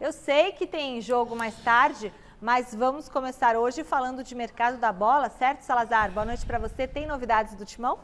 Eu sei que tem jogo mais tarde, mas vamos começar hoje falando de mercado da bola, certo, Salazar? Boa noite para você. Tem novidades do Timão?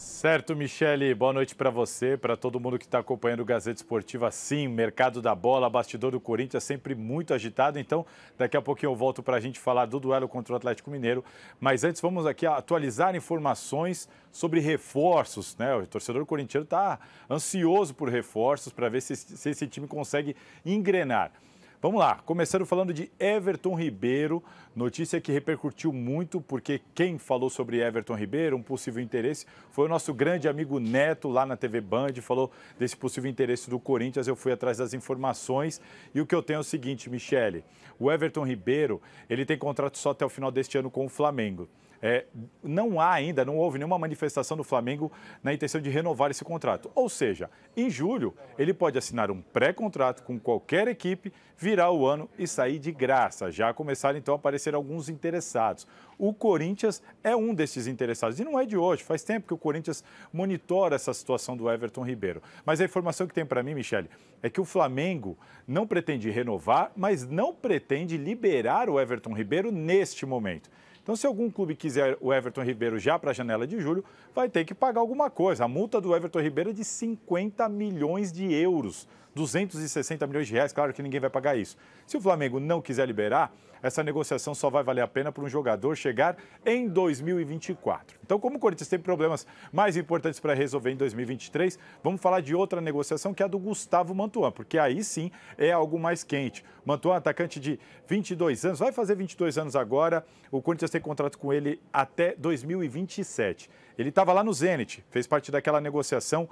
Certo, Michele, boa noite para você, para todo mundo que está acompanhando o Gazeta Esportiva. Sim, mercado da bola, bastidor do Corinthians sempre muito agitado. Então, daqui a pouquinho eu volto para a gente falar do duelo contra o Atlético Mineiro. Mas antes, vamos aqui atualizar informações sobre reforços. Né? O torcedor corintiano está ansioso por reforços para ver se, se esse time consegue engrenar. Vamos lá, começando falando de Everton Ribeiro, notícia que repercutiu muito, porque quem falou sobre Everton Ribeiro, um possível interesse, foi o nosso grande amigo Neto lá na TV Band, falou desse possível interesse do Corinthians, eu fui atrás das informações e o que eu tenho é o seguinte, Michele, o Everton Ribeiro, ele tem contrato só até o final deste ano com o Flamengo é, não há ainda, não houve nenhuma manifestação do Flamengo na intenção de renovar esse contrato. Ou seja, em julho, ele pode assinar um pré-contrato com qualquer equipe, virar o ano e sair de graça. Já começaram então a aparecer alguns interessados. O Corinthians é um desses interessados. E não é de hoje, faz tempo que o Corinthians monitora essa situação do Everton Ribeiro. Mas a informação que tem para mim, Michele, é que o Flamengo não pretende renovar, mas não pretende liberar o Everton Ribeiro neste momento. Então, se algum clube quiser o Everton Ribeiro já para a janela de julho, vai ter que pagar alguma coisa. A multa do Everton Ribeiro é de 50 milhões de euros, 260 milhões de reais. Claro que ninguém vai pagar isso. Se o Flamengo não quiser liberar, essa negociação só vai valer a pena para um jogador chegar em 2024. Então, como o Corinthians tem problemas mais importantes para resolver em 2023, vamos falar de outra negociação que é a do Gustavo Mantuan, porque aí sim é algo mais quente. Mantuan, atacante de 22 anos, vai fazer 22 anos agora. O Corinthians tem ter contrato com ele até 2027. Ele estava lá no Zenit, fez parte daquela negociação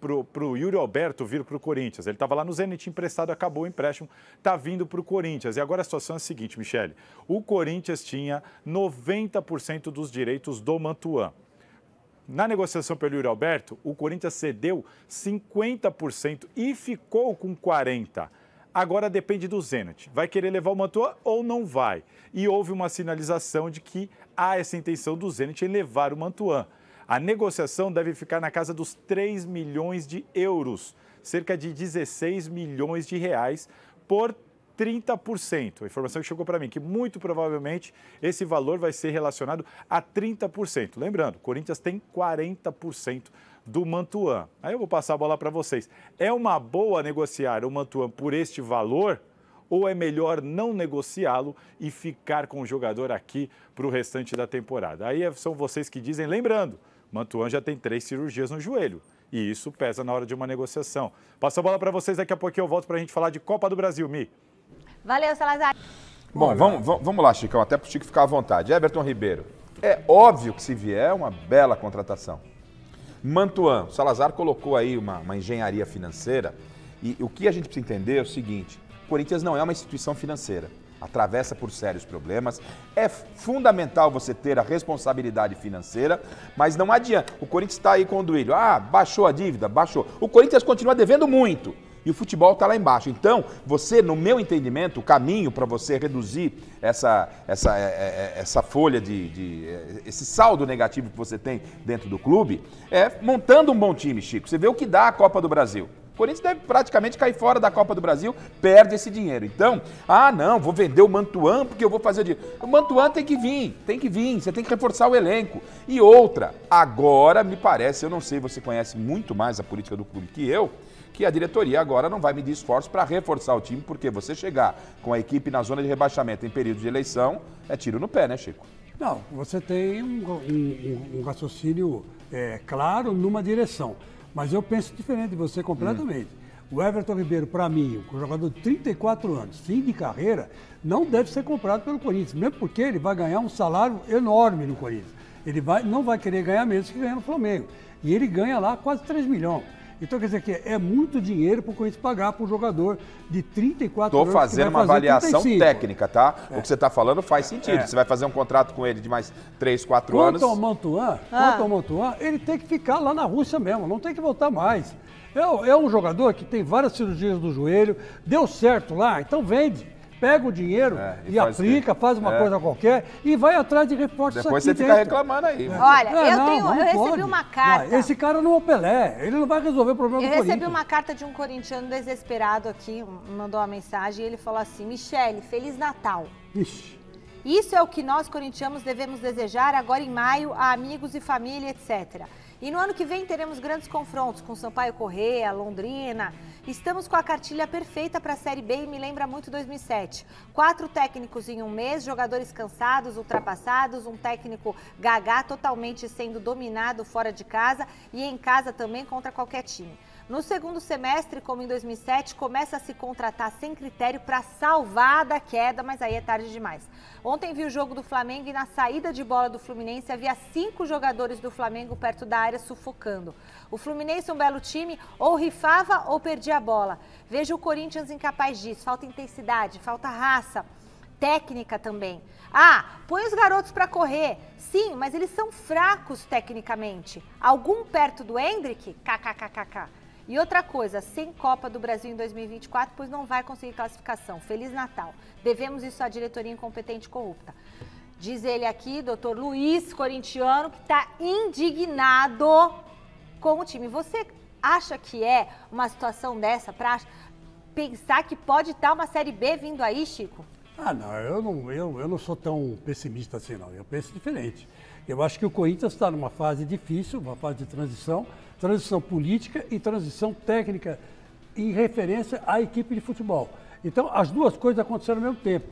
para o Yuri Alberto vir para o Corinthians. Ele estava lá no Zenit emprestado, acabou o empréstimo, está vindo para o Corinthians. E agora a situação é a seguinte, Michele. O Corinthians tinha 90% dos direitos do Mantuan. Na negociação pelo Yuri Alberto, o Corinthians cedeu 50% e ficou com 40%. Agora depende do Zenit. Vai querer levar o Mantua ou não vai? E houve uma sinalização de que há essa intenção do Zenit em levar o Mantuan. A negociação deve ficar na casa dos 3 milhões de euros, cerca de 16 milhões de reais por 30%. A informação que chegou para mim que muito provavelmente esse valor vai ser relacionado a 30%. Lembrando, Corinthians tem 40% do Mantuan. Aí eu vou passar a bola para vocês. É uma boa negociar o Mantuan por este valor? ou é melhor não negociá-lo e ficar com o jogador aqui para o restante da temporada? Aí é, são vocês que dizem, lembrando, Mantuan já tem três cirurgias no joelho. E isso pesa na hora de uma negociação. Passa a bola para vocês, daqui a pouquinho eu volto para a gente falar de Copa do Brasil, Mi. Valeu, Salazar. Bom, vamos, vamos lá, Chicão, até para o Chico ficar à vontade. Everton Ribeiro, é óbvio que se vier é uma bela contratação. Mantuan, Salazar colocou aí uma, uma engenharia financeira e o que a gente precisa entender é o seguinte, o Corinthians não é uma instituição financeira, atravessa por sérios problemas, é fundamental você ter a responsabilidade financeira, mas não adianta, o Corinthians está aí com o Duílio, ah, baixou a dívida, baixou. O Corinthians continua devendo muito, e o futebol está lá embaixo. Então, você, no meu entendimento, o caminho para você reduzir essa, essa, é, é, é, essa folha de, de, esse saldo negativo que você tem dentro do clube é montando um bom time, Chico. Você vê o que dá a Copa do Brasil. O Corinthians deve praticamente cair fora da Copa do Brasil, perde esse dinheiro. Então, ah, não, vou vender o Mantuan porque eu vou fazer o dinheiro. O Mantuan tem que vir, tem que vir, você tem que reforçar o elenco. E outra, agora me parece, eu não sei, você conhece muito mais a política do clube que eu, que a diretoria agora não vai medir esforço para reforçar o time, porque você chegar com a equipe na zona de rebaixamento em período de eleição é tiro no pé, né, Chico? Não, você tem um, um, um raciocínio é, claro numa direção, mas eu penso diferente de você completamente. Hum. O Everton Ribeiro, para mim, um jogador de 34 anos, fim de carreira, não deve ser comprado pelo Corinthians, mesmo porque ele vai ganhar um salário enorme no Corinthians. Ele vai, não vai querer ganhar menos que ganha no Flamengo. E ele ganha lá quase 3 milhões. Então, quer dizer que é muito dinheiro para o Corinthians pagar para um jogador de 34 Tô anos. Estou fazendo uma avaliação 35. técnica, tá? É. O que você está falando faz é. sentido. É. Você vai fazer um contrato com ele de mais 3, 4 quanto anos. Ao Mantuan, ah. Quanto ao Mantuan, ele tem que ficar lá na Rússia mesmo, não tem que voltar mais. É, é um jogador que tem várias cirurgias do joelho, deu certo lá, então vende pega o dinheiro é, e, e faz aplica, que... faz uma é. coisa qualquer e vai atrás de reforços Depois você dentro. fica reclamando aí. Mas... É. Olha, é, eu, não, tenho, não eu recebi uma carta. Não, esse cara não é o Pelé, ele não vai resolver o problema eu do Corinthians. Eu recebi uma carta de um corintiano desesperado aqui, mandou uma mensagem e ele falou assim, Michele, Feliz Natal. Ixi. Isso é o que nós corintianos devemos desejar agora em maio a amigos e família, etc. E no ano que vem teremos grandes confrontos com Sampaio Correia, Londrina, Estamos com a cartilha perfeita para a Série B e me lembra muito 2007. Quatro técnicos em um mês, jogadores cansados, ultrapassados, um técnico gaga totalmente sendo dominado fora de casa e em casa também contra qualquer time. No segundo semestre, como em 2007, começa a se contratar sem critério para salvar da queda, mas aí é tarde demais. Ontem vi o jogo do Flamengo e na saída de bola do Fluminense havia cinco jogadores do Flamengo perto da área sufocando. O Fluminense, um belo time, ou rifava ou perdia a bola. Veja o Corinthians incapaz disso. Falta intensidade, falta raça técnica também. Ah, põe os garotos para correr. Sim, mas eles são fracos tecnicamente. Algum perto do Hendrick? KKKKK. E outra coisa, sem Copa do Brasil em 2024, pois não vai conseguir classificação. Feliz Natal. Devemos isso à diretoria incompetente e corrupta. Diz ele aqui, doutor Luiz Corintiano, que está indignado com o time. Você acha que é uma situação dessa para pensar que pode estar tá uma Série B vindo aí, Chico? Ah, não, eu não, eu, eu não sou tão pessimista assim, não. Eu penso diferente. Eu acho que o Corinthians está numa fase difícil, uma fase de transição, transição política e transição técnica em referência à equipe de futebol. Então, as duas coisas aconteceram ao mesmo tempo.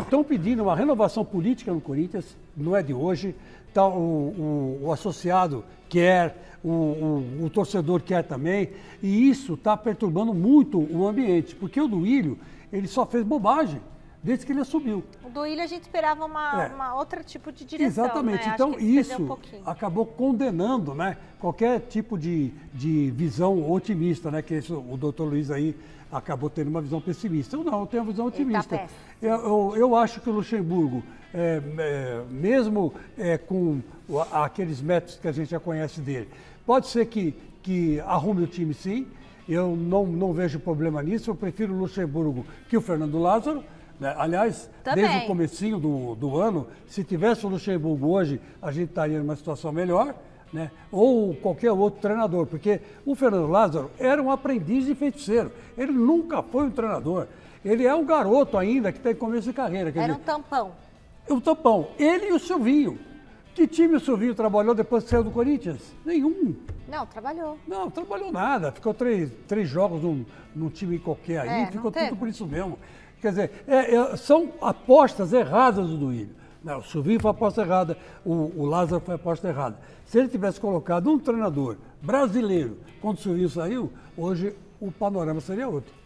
Estão pedindo uma renovação política no Corinthians, não é de hoje. Tá, o, o, o associado quer, o, o, o, torcedor quer também. E isso está perturbando muito o ambiente, porque o Duílio ele só fez bobagem desde que ele assumiu. Do Ilha a gente esperava uma, é. uma outra tipo de direção. Exatamente. Né? Então isso um acabou condenando né, qualquer tipo de, de visão otimista, né? Que o doutor Luiz aí acabou tendo uma visão pessimista. Eu não, eu tenho uma visão tá otimista. eu, eu, eu, acho que o Luxemburgo, é, é, mesmo é, com aqueles métodos que a gente já conhece dele, pode ser que, que arrume o time sim. Eu não, não vejo problema nisso, eu prefiro o Luxemburgo que o Fernando Lázaro, né? Aliás, Também. desde o comecinho do, do ano, se tivesse o Luxemburgo hoje, a gente estaria numa situação melhor, né? ou qualquer outro treinador, porque o Fernando Lázaro era um aprendiz de feiticeiro, ele nunca foi um treinador. Ele é um garoto ainda que tem começo de carreira. Era dizer, um tampão. É um tampão. Ele e o Silvinho. Que time o Silvinho trabalhou depois que saiu do Corinthians? Nenhum. Não, trabalhou. Não, trabalhou nada. Ficou três, três jogos num, num time qualquer aí, é, ficou tudo por isso mesmo. Quer dizer, é, é, são apostas erradas do Duílio. Não, o Silvinho foi aposta errada, o, o, Lázaro foi aposta errada. Se ele tivesse colocado um treinador brasileiro quando o Silvinho saiu, hoje o panorama seria outro.